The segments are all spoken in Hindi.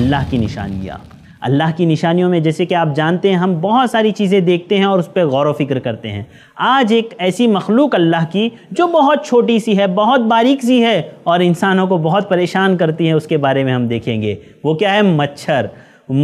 अल्लाह की निशानियाँ अल्लाह की निशानियों में जैसे कि आप जानते हैं हम बहुत सारी चीज़ें देखते हैं और उस पर गौर वफ़िक्र फिक्र करते हैं आज एक ऐसी मखलूक अल्लाह की जो बहुत छोटी सी है बहुत बारीक सी है और इंसानों को बहुत परेशान करती है उसके बारे में हम देखेंगे वो क्या है मच्छर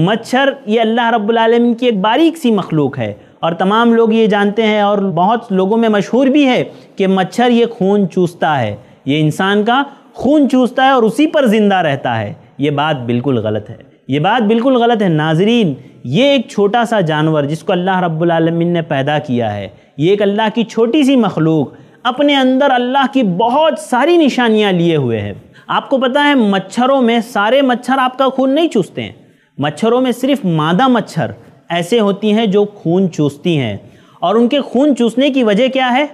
मच्छर ये अल्लाह रब्लम की एक बारीक सी मखलूक है और तमाम लोग ये जानते हैं और बहुत लोगों में मशहूर भी है कि मच्छर ये खून चूसता है ये इंसान का खून चूसता है और उसी पर ज़िंदा रहता है ये बात बिल्कुल गलत है ये बात बिल्कुल गलत है नाजरीन ये एक छोटा सा जानवर जिसको अल्लाह रब्बुल ने पैदा किया है ये एक अल्लाह की छोटी सी मखलूक अपने अंदर अल्लाह की बहुत सारी निशानियाँ लिए हुए हैं आपको पता है मच्छरों में सारे मच्छर आपका खून नहीं चूसते हैं मच्छरों में सिर्फ मादा मच्छर ऐसे होती हैं जो खून चूसती हैं और उनके खून चूसने की वजह क्या है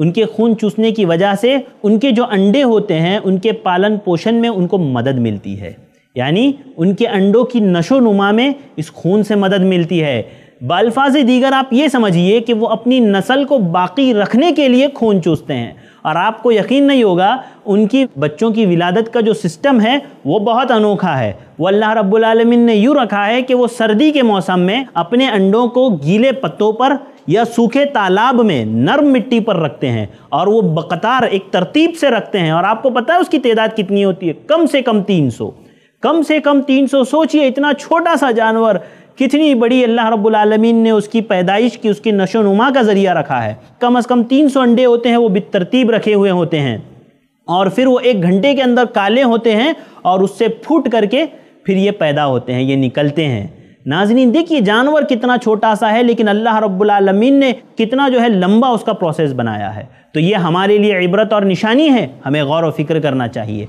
उनके खून चूसने की वजह से उनके जो अंडे होते हैं उनके पालन पोषण में उनको मदद मिलती है यानी उनके अंडों की नशो नुमा में इस खून से मदद मिलती है बालफाज दीगर आप ये समझिए कि वो अपनी नस्ल को बाकी रखने के लिए खून चूसते हैं और आपको यकीन नहीं होगा उनकी बच्चों की विलादत का जो सिस्टम है वो बहुत अनोखा है वो अल्लाह रब्बुलमीन ने यूँ रखा है कि वो सर्दी के मौसम में अपने अंडों को गीले पत्तों पर या सूखे तालाब में नर्म मिट्टी पर रखते हैं और वो बकतार एक तरतीब से रखते हैं और आपको पता है उसकी तादाद कितनी होती है कम से कम तीन सौ कम से कम 300 सोचिए इतना छोटा सा जानवर कितनी बड़ी अल्लाह रब्बुल आलमीन ने उसकी पैदाइश की उसकी नशो नुमा का ज़रिया रखा है कम अज़ कम सौ अंडे होते हैं वो बितरतीब रखे हुए होते हैं और फिर वो एक घंटे के अंदर काले होते हैं और उससे फूट करके फिर ये पैदा होते हैं ये निकलते हैं नाजनीन देखिए जानवर कितना छोटा सा है लेकिन अल्लाह रब्बुल आलमीन ने कितना जो है लंबा उसका प्रोसेस बनाया है तो ये हमारे लिए इबरत और निशानी है हमें गौर व फिक्र करना चाहिए